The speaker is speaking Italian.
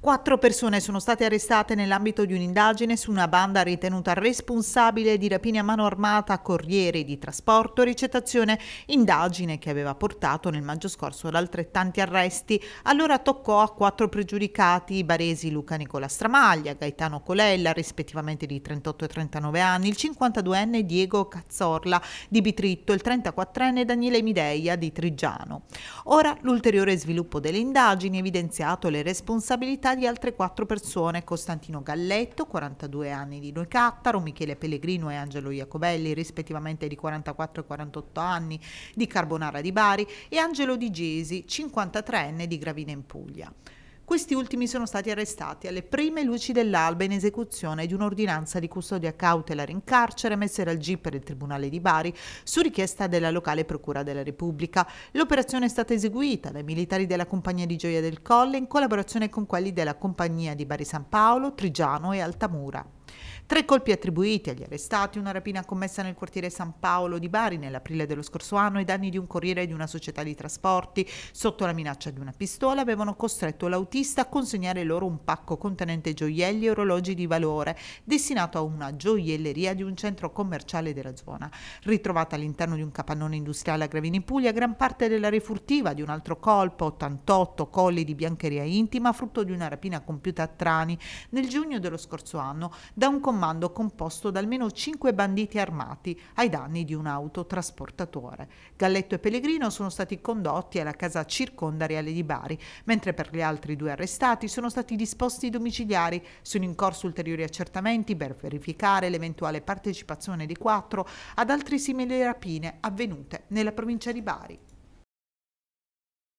Quattro persone sono state arrestate nell'ambito di un'indagine su una banda ritenuta responsabile di rapine a mano armata corrieri di trasporto, e ricettazione, indagine che aveva portato nel maggio scorso ad altrettanti arresti. Allora toccò a quattro pregiudicati, i baresi Luca Nicola Stramaglia, Gaetano Colella, rispettivamente di 38 e 39 anni, il 52enne Diego Cazzorla di Bitritto, il 34enne Daniele Mideia di Trigiano. Ora l'ulteriore sviluppo delle indagini ha evidenziato le responsabilità identità di altre quattro persone, Costantino Galletto, 42 anni di Noi Cattaro, Michele Pellegrino e Angelo Iacobelli, rispettivamente di 44 e 48 anni, di Carbonara di Bari e Angelo Di Gesi, 53enne di Gravina in Puglia. Questi ultimi sono stati arrestati alle prime luci dell'alba in esecuzione di un'ordinanza di custodia cautelare in carcere messa al G per il Tribunale di Bari su richiesta della locale Procura della Repubblica. L'operazione è stata eseguita dai militari della Compagnia di Gioia del Colle in collaborazione con quelli della Compagnia di Bari San Paolo, Trigiano e Altamura. Tre colpi attribuiti agli arrestati, una rapina commessa nel quartiere San Paolo di Bari nell'aprile dello scorso anno, i danni di un corriere di una società di trasporti sotto la minaccia di una pistola avevano costretto l'autista a consegnare loro un pacco contenente gioielli e orologi di valore destinato a una gioielleria di un centro commerciale della zona. Ritrovata all'interno di un capannone industriale a Gravini Puglia, gran parte della refurtiva di un altro colpo, 88 colli di biancheria intima, frutto di una rapina compiuta a Trani nel giugno dello scorso anno da un comandante commando composto da almeno 5 banditi armati ai danni di un autotrasportatore. Galletto e Pellegrino sono stati condotti alla casa circondariale di Bari, mentre per gli altri due arrestati sono stati disposti i domiciliari. Sono in corso ulteriori accertamenti per verificare l'eventuale partecipazione di quattro ad altre simili rapine avvenute nella provincia di Bari.